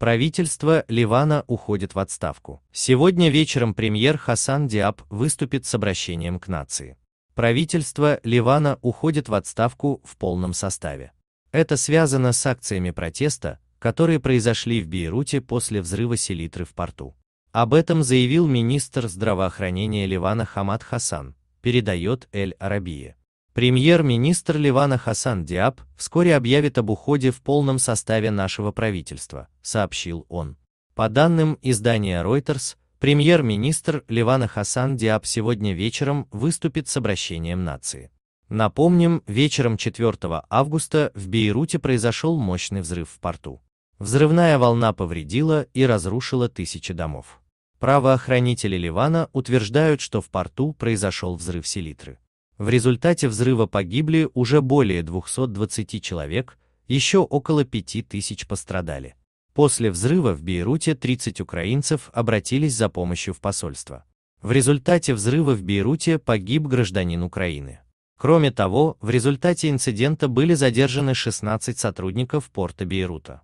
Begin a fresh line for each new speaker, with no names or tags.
Правительство Ливана уходит в отставку. Сегодня вечером премьер Хасан Диаб выступит с обращением к нации. Правительство Ливана уходит в отставку в полном составе. Это связано с акциями протеста, которые произошли в Бейруте после взрыва селитры в порту. Об этом заявил министр здравоохранения Ливана Хамад Хасан, передает Эль Арабия. Премьер-министр Ливана Хасан Диаб вскоре объявит об уходе в полном составе нашего правительства, сообщил он. По данным издания Reuters, премьер-министр Ливана Хасан Диаб сегодня вечером выступит с обращением нации. Напомним, вечером 4 августа в Бейруте произошел мощный взрыв в порту. Взрывная волна повредила и разрушила тысячи домов. Правоохранители Ливана утверждают, что в порту произошел взрыв селитры. В результате взрыва погибли уже более 220 человек, еще около 5000 пострадали. После взрыва в Бейруте 30 украинцев обратились за помощью в посольство. В результате взрыва в Бейруте погиб гражданин Украины. Кроме того, в результате инцидента были задержаны 16 сотрудников порта Бейрута.